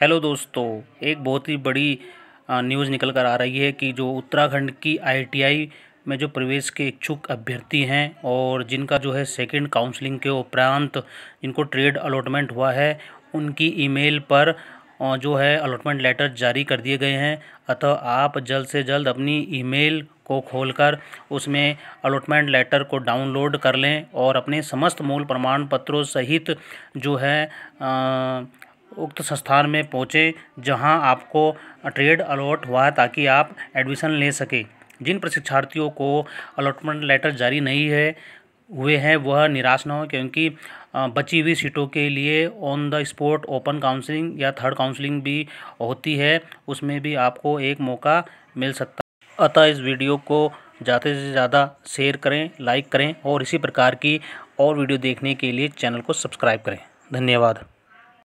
hello दोस्तों एक बहुत ही बड़ी न्यूज़ निकल कर आ रही है कि जो उत्तराखंड की आईटीआई में जो प्रवेश के इच्छुक अभ्यर्थी हैं और जिनका जो है सेकंड काउंसलिंग के उपरांत जिनको ट्रेड अलॉटमेंट हुआ है उनकी ईमेल पर जो है अलॉटमेंट लेटर जारी कर दिए गए हैं अतः आप जल्द से जल्द अपनी ईमेल को खोलकर उसमें अलॉटमेंट लेटर को डाउनलोड कर लें और अपने समस्त मूल प्रमाण पत्रों सहित जो है उक्त संस्थान में पहुँचे जहाँ आपको ट्रेड अलॉट हुआ ताकि आप एडमिशन ले सकें जिन प्रशिक्षार्थियों को अलॉटमेंट लेटर जारी नहीं है हुए हैं वह निराश ना हो क्योंकि बची हुई सीटों के लिए on the spot open counselling या थर्ड काउंसलिंग भी होती है उसमें भी आपको एक मौका मिल सकता है अतः इस वीडियो को ज़्यादा से ज़्यादा शेयर करें लाइक करें और इसी प्रकार की और वीडियो देखने के लिए चैनल को सब्सक्राइब करें धन्यवाद